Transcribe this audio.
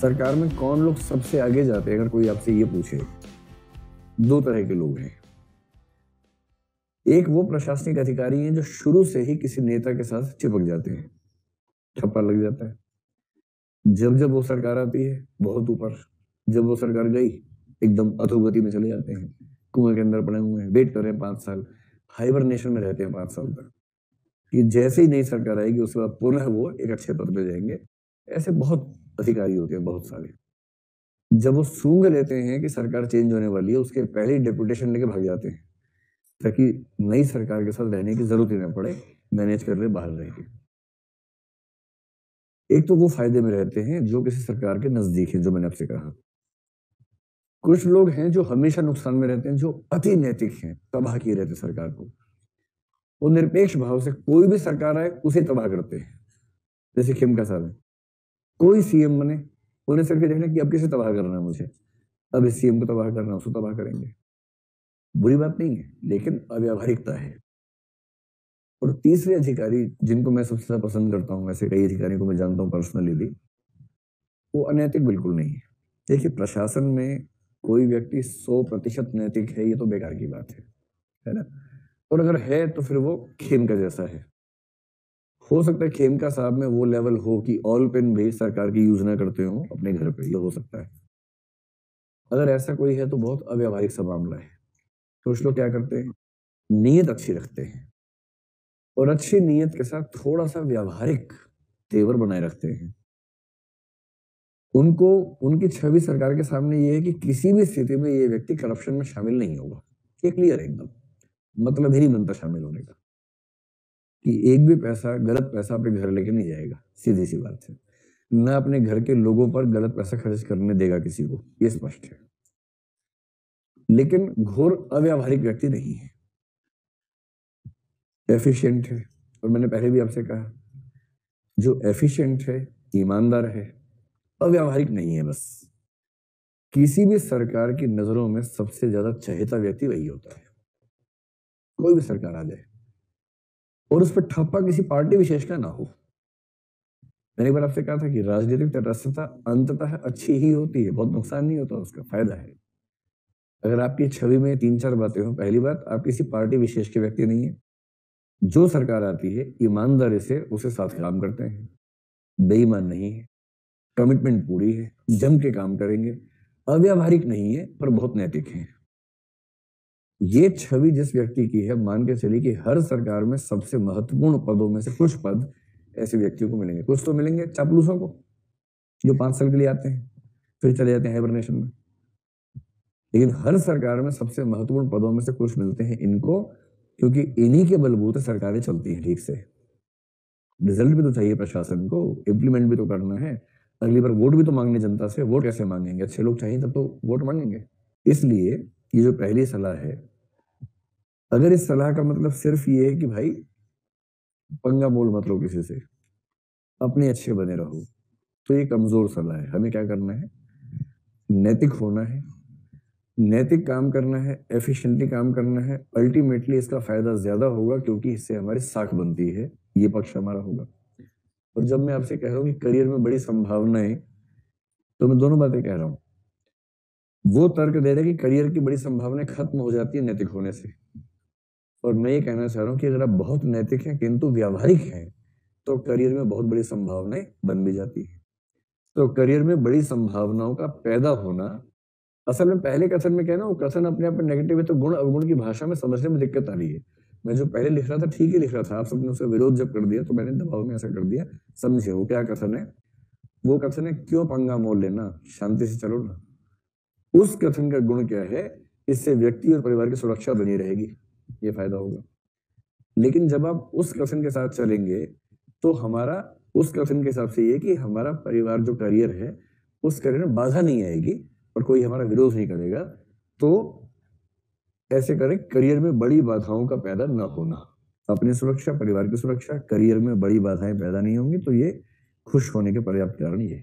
सरकार में कौन लोग सबसे आगे जाते हैं अगर कोई आपसे ये पूछे दो तरह के लोग हैं एक वो प्रशासनिक अधिकारी हैं जो शुरू से ही किसी नेता के साथ चिपक जाते हैं छप्पा लग जाता है जब जब वो सरकार आती है बहुत ऊपर जब वो सरकार गई एकदम अधोगति में चले जाते हैं कुएं के अंदर पड़े हुए हैं वेट कर रहे हैं पांच साल हाइबरनेशन में रहते हैं पांच साल तक ये जैसे ही नई सरकार आएगी उसके बाद पुनः वो एक अच्छे पद पर जाएंगे ऐसे बहुत अधिकारी होते हैं बहुत सारे जब वो सूंघ लेते हैं कि सरकार चेंज होने वाली है उसके पहले ही डेपुटेशन लेके भाग जाते हैं ताकि नई सरकार के साथ रहने की जरूरत ही ना पड़े मैनेज कर ले बाहर रह के एक तो वो फायदे में रहते हैं जो किसी सरकार के नजदीक है जो मैंने आपसे कहा कुछ लोग हैं जो हमेशा नुकसान में रहते हैं जो अति नैतिक हैं तबाह किए रहते सरकार को वो निरपेक्ष भाव से कोई भी सरकार आए उसे तबाह करते हैं जैसे खिमका साहब है कोई सीएम बने उन्हें सिर्फ के देखना कि अब किसे तबाह करना है मुझे अब इस सीएम को तबाह करना उसको तबाह करेंगे बुरी बात नहीं है लेकिन अव्यावहारिकता है और तीसरे अधिकारी जिनको मैं सबसे ज्यादा पसंद करता हूँ ऐसे कई अधिकारियों को मैं जानता हूँ पर्सनली भी वो अनैतिक बिल्कुल नहीं है देखिए प्रशासन में कोई व्यक्ति सौ प्रतिशत नैतिक है ये तो बेकार की बात है है ना और अगर है तो फिर वो खेम का जैसा है हो सकता है खेमका साहब में वो लेवल हो कि ऑल पेन भेज सरकार की यूज ना करते हो अपने घर पे ये हो सकता है अगर ऐसा कोई है तो बहुत अव्यवहारिक सा मामला है तो सोच लो क्या करते हैं नीयत अच्छी रखते हैं और अच्छी नीयत के साथ थोड़ा सा व्यावहारिक तेवर बनाए रखते हैं उनको उनकी छवि सरकार के सामने ये है कि किसी भी स्थिति में ये व्यक्ति करप्शन में शामिल नहीं होगा ये क्लियर है एकदम मतलब ही नहीं बनता शामिल होने का कि एक भी पैसा गलत पैसा अपने घर लेके नहीं जाएगा सीधी सी बात है ना अपने घर के लोगों पर गलत पैसा खर्च करने देगा किसी को ये स्पष्ट है लेकिन घोर अव्यावहारिक व्यक्ति नहीं है एफिशिएंट है और मैंने पहले भी आपसे कहा जो एफिशिएंट है ईमानदार है अव्यावहारिक नहीं है बस किसी भी सरकार की नजरों में सबसे ज्यादा चहेता व्यक्ति वही होता है कोई भी सरकार आ जाए और उस पर ठप्पा किसी पार्टी विशेष का ना हो मैंने एक बार आपसे कहा था कि राजनीतिक तटस्थता अंततः अच्छी ही होती है बहुत नुकसान नहीं होता उसका फायदा है अगर आपकी छवि में तीन चार बातें हो पहली बात आप किसी पार्टी विशेष के व्यक्ति नहीं है जो सरकार आती है ईमानदारी से उसे साथ काम करते हैं बेईमान नहीं है कमिटमेंट पूरी है जम के काम करेंगे अव्यावहारिक नहीं है पर बहुत नैतिक है ये छवि जिस व्यक्ति की है मान के चलिए कि हर सरकार में सबसे महत्वपूर्ण पदों में से कुछ पद ऐसे व्यक्तियों को मिलेंगे कुछ तो मिलेंगे चापलूसों को जो पांच साल के लिए आते हैं फिर चले जाते हैं हाइबरनेशन में लेकिन हर सरकार में सबसे महत्वपूर्ण पदों में से कुछ मिलते हैं इनको क्योंकि इन्हीं के बलबूते सरकारें चलती हैं ठीक से रिजल्ट भी तो चाहिए प्रशासन को इम्प्लीमेंट भी तो करना है अगली बार वोट भी तो मांगने जनता से वोट कैसे मांगेंगे अच्छे लोग चाहिए तब तो वोट मांगेंगे इसलिए ये जो पहली सलाह है अगर इस सलाह का मतलब सिर्फ ये है कि भाई पंगा बोल मत लो किसी से अपने अच्छे बने रहो तो ये कमजोर सलाह है हमें क्या करना है नैतिक होना है नैतिक काम करना है एफिशिएंटली काम करना है अल्टीमेटली इसका फायदा ज्यादा होगा क्योंकि इससे हमारी साख बनती है ये पक्ष हमारा होगा और जब मैं आपसे कह रहा हूँ कि करियर में बड़ी संभावनाएं तो मैं दोनों बातें कह रहा हूँ वो तर्क दे रहे कि करियर की बड़ी संभावनाएं खत्म हो जाती है नैतिक होने से और मैं ये कहना चाह रहा हूँ कि अगर आप बहुत नैतिक हैं किंतु व्यावहारिक हैं तो करियर में बहुत बड़ी संभावनाएं बन भी जाती हैं तो करियर में बड़ी संभावनाओं का पैदा होना असल में पहले कथन में कहना वो कथन अपने आप में नेगेटिव है तो गुण अवगुण की भाषा में समझने में दिक्कत आ रही है मैं जो पहले लिख रहा था ठीक ही लिख रहा था आप सबने उसका विरोध जब कर दिया तो मैंने दबाव में ऐसा कर दिया समझे वो क्या कथन है वो कथन है क्यों पंगा मोड़ लेना शांति से चलो ना उस कथन का गुण क्या है इससे व्यक्ति और परिवार की सुरक्षा बनी रहेगी ये फायदा होगा लेकिन जब आप उस कफिन के साथ चलेंगे तो हमारा उस कफिन के हिसाब से ये कि हमारा परिवार जो करियर है उस करियर में बाधा नहीं आएगी और कोई हमारा विरोध नहीं करेगा तो ऐसे करें करियर में बड़ी बाधाओं का पैदा न होना अपनी सुरक्षा परिवार की सुरक्षा करियर में बड़ी बाधाएं पैदा नहीं होंगी तो ये खुश होने के पर्याप्त कारण ये है